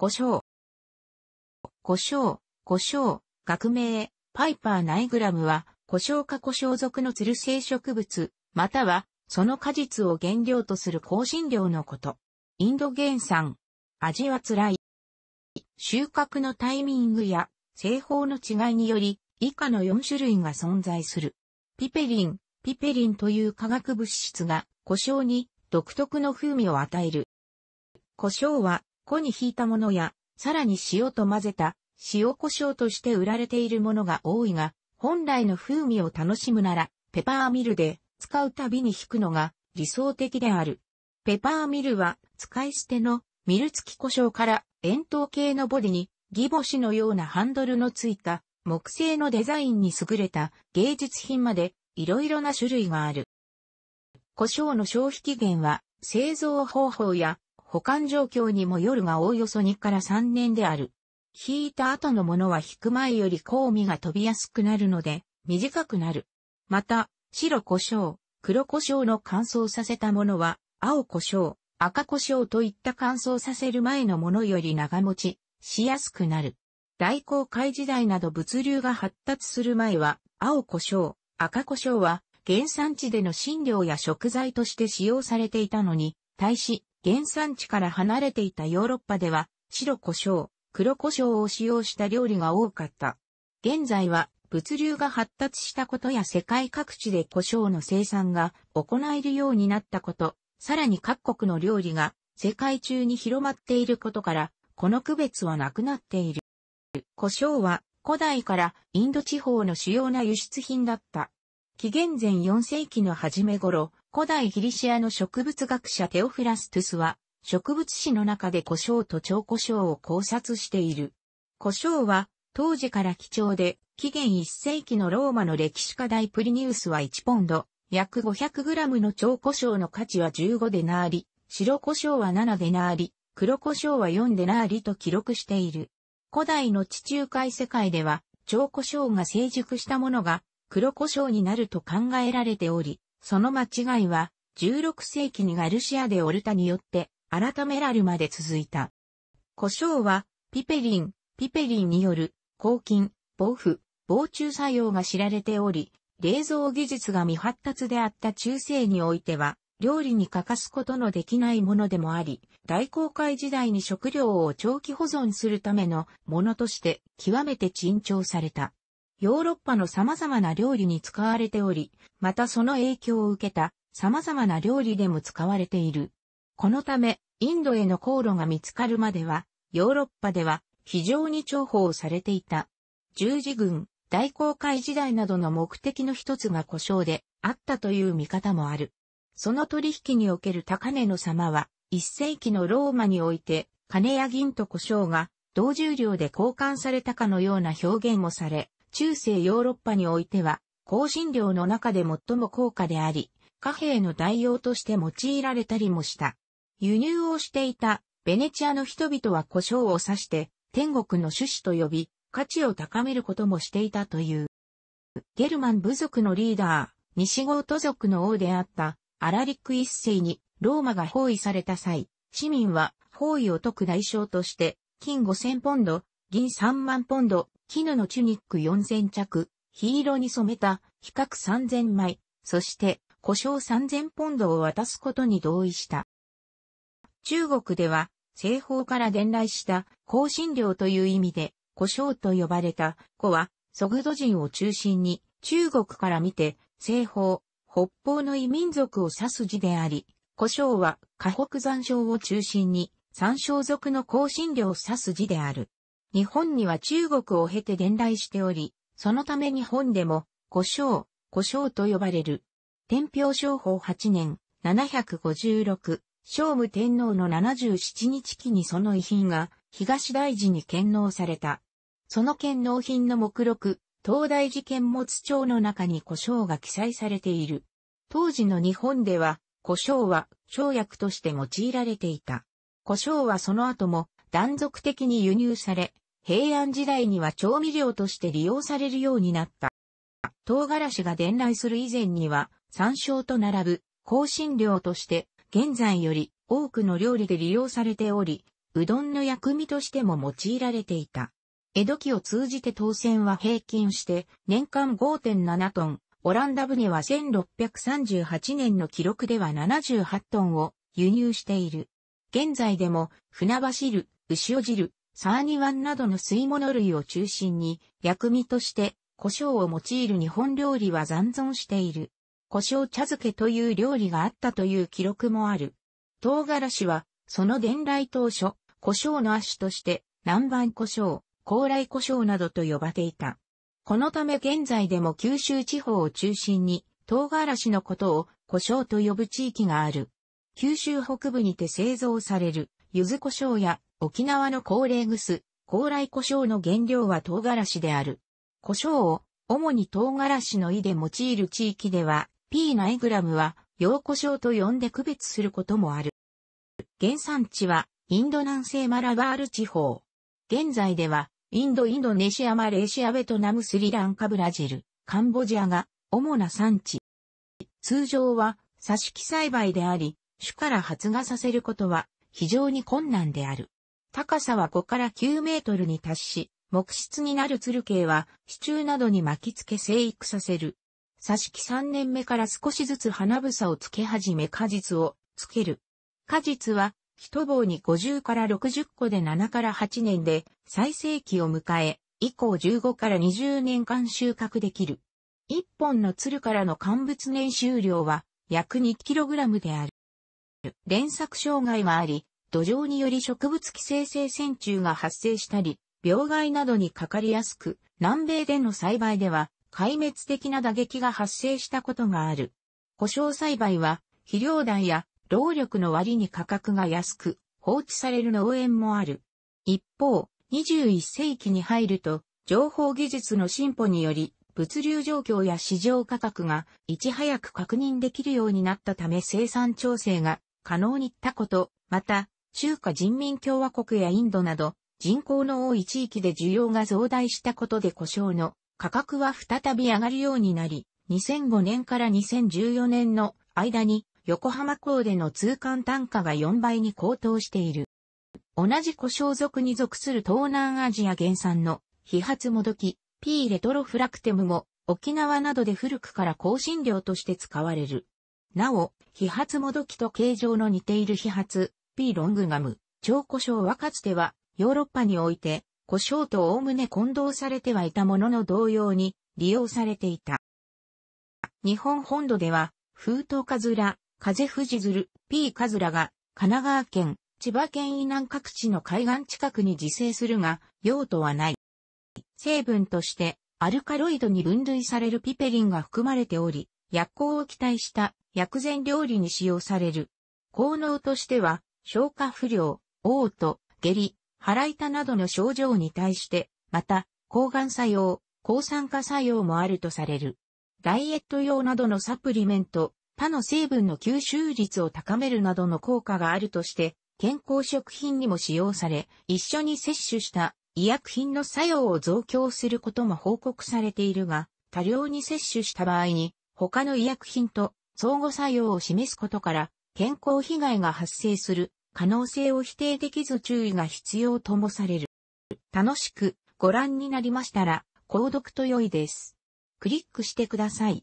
胡椒。胡椒、胡椒、学名、パイパーナイグラムは、胡椒か胡椒属のつる性植物、または、その果実を原料とする香辛料のこと。インド原産。味は辛い。収穫のタイミングや製法の違いにより、以下の4種類が存在する。ピペリン、ピペリンという化学物質が、胡椒に独特の風味を与える。胡椒は粉に引いたものや、さらに塩と混ぜた、塩胡椒として売られているものが多いが、本来の風味を楽しむなら、ペパーミルで使うたびに引くのが理想的である。ペパーミルは使い捨てのミル付き胡椒から円筒形のボディにギボシのようなハンドルのついた木製のデザインに優れた芸術品までいろいろな種類がある。胡椒の消費期限は製造方法や保管状況にもよるがおおよそ2から3年である。引いた後のものは引く前より香味が飛びやすくなるので、短くなる。また、白胡椒、黒胡椒の乾燥させたものは、青胡椒、赤胡椒といった乾燥させる前のものより長持ちしやすくなる。大航海時代など物流が発達する前は、青胡椒、赤胡椒は原産地での診料や食材として使用されていたのに、対し、原産地から離れていたヨーロッパでは、白胡椒、黒胡椒を使用した料理が多かった。現在は物流が発達したことや世界各地で胡椒の生産が行えるようになったこと、さらに各国の料理が世界中に広まっていることから、この区別はなくなっている。胡椒は古代からインド地方の主要な輸出品だった。紀元前4世紀の初め頃、古代ギリシアの植物学者テオフラストゥスは、植物史の中で胡椒と蝶胡椒を考察している。胡椒は、当時から貴重で、紀元1世紀のローマの歴史家大プリニウスは1ポンド、約5 0 0ムの蝶胡椒の価値は15でナーリ、白胡椒は7でナーリ、黒胡椒は4でナーリと記録している。古代の地中海世界では、蝶胡椒が成熟したものが黒胡椒になると考えられており、その間違いは16世紀にガルシア・でオルタによって改められるまで続いた。胡椒はピペリン、ピペリンによる抗菌、防腐、防虫作用が知られており、冷蔵技術が未発達であった中世においては、料理に欠かすことのできないものでもあり、大航海時代に食料を長期保存するためのものとして極めて珍重された。ヨーロッパの様々な料理に使われており、またその影響を受けた様々な料理でも使われている。このため、インドへの航路が見つかるまでは、ヨーロッパでは非常に重宝されていた。十字軍、大航海時代などの目的の一つが故障であったという見方もある。その取引における高値の様は、一世紀のローマにおいて、金や銀と故障が同重量で交換されたかのような表現もされ、中世ヨーロッパにおいては、香辛料の中で最も高価であり、貨幣の代用として用いられたりもした。輸入をしていたベネチアの人々は胡椒を指して天国の種子と呼び、価値を高めることもしていたという。ゲルマン部族のリーダー、西ゴート族の王であったアラリック一世にローマが包囲された際、市民は包囲を解く代償として金5000ポンド、銀3万ポンド、絹のチュニック4000着、黄色に染めた、比較3000枚、そして、故障3000ポンドを渡すことに同意した。中国では、西方から伝来した香辛料という意味で、故障と呼ばれた子は、ソグド人を中心に、中国から見て、西方、北方の異民族を指す字であり、故障は、河北山椒を中心に、山椒族の香辛料を指す字である。日本には中国を経て伝来しており、そのため日本でも、古生、古生と呼ばれる。天平商法8年、756、聖武天皇の77日期にその遺品が、東大寺に献納された。その献納品の目録、東大寺建物帳の中に古生が記載されている。当時の日本では、古生は生薬として用いられていた。古生はその後も断続的に輸入され、平安時代には調味料として利用されるようになった。唐辛子が伝来する以前には、山椒と並ぶ香辛料として、現在より多くの料理で利用されており、うどんの薬味としても用いられていた。江戸期を通じて当選は平均して年間5.7トン、オランダ船は1638年の記録では78トンを輸入している。現在でも船走る牛尾汁、サーニワンなどの吸い物類を中心に、薬味として胡椒を用いる日本料理は残存している。胡椒茶漬けという料理があったという記録もある。唐辛子は、その伝来当初、胡椒の足として、南蛮胡椒、高麗胡椒などと呼ばれていた。このため現在でも九州地方を中心に、唐辛子のことを胡椒と呼ぶ地域がある。九州北部にて製造される柚子胡椒や沖縄の高齢グス、高麗胡椒の原料は唐辛子である。胡椒を主に唐辛子の意で用いる地域では、P ナイグラムは洋胡椒と呼んで区別することもある。原産地はインド南西マラバール地方。現在ではインド、インドネシア、マレーシア、ベトナム、スリランカ、ブラジル、カンボジアが主な産地。通常は挿し木栽培であり、種から発芽させることは非常に困難である。高さは5から9メートルに達し、木質になる鶴形は支柱などに巻き付け生育させる。挿し木3年目から少しずつ花房をつけ始め果実をつける。果実は一棒に50から60個で7から8年で最盛期を迎え、以降15から20年間収穫できる。一本の鶴からの乾物年収量は約 2kg である。連作障害もあり、土壌により植物寄生性線虫が発生したり、病害などにかかりやすく、南米での栽培では壊滅的な打撃が発生したことがある。故障栽培は肥料代や労力の割に価格が安く放置される農園もある。一方、21世紀に入ると情報技術の進歩により物流状況や市場価格がいち早く確認できるようになったため生産調整が可能にったこと、また、中華人民共和国やインドなど、人口の多い地域で需要が増大したことで故障の価格は再び上がるようになり、2005年から2014年の間に横浜港での通関単価が4倍に高騰している。同じ故障族に属する東南アジア原産の非発もどき、P レトロフラクテムも沖縄などで古くから香辛料として使われる。なお、飛発もどきと形状の似ている飛発、P ロングガム、超故障はかつては、ヨーロッパにおいて、故障と概ね混同されてはいたものの同様に利用されていた。日本本土では、風東カズラ、風富士ズル、P カズラが、神奈川県、千葉県以南各地の海岸近くに自生するが、用途はない。成分として、アルカロイドに分類されるピペリンが含まれており、薬効を期待した薬膳料理に使用される。効能としては、消化不良、嘔吐、下痢、腹痛などの症状に対して、また、抗がん作用、抗酸化作用もあるとされる。ダイエット用などのサプリメント、他の成分の吸収率を高めるなどの効果があるとして、健康食品にも使用され、一緒に摂取した医薬品の作用を増強することも報告されているが、多量に摂取した場合に、他の医薬品と相互作用を示すことから、健康被害が発生する可能性を否定できず注意が必要ともされる。楽しくご覧になりましたら、購読と良いです。クリックしてください。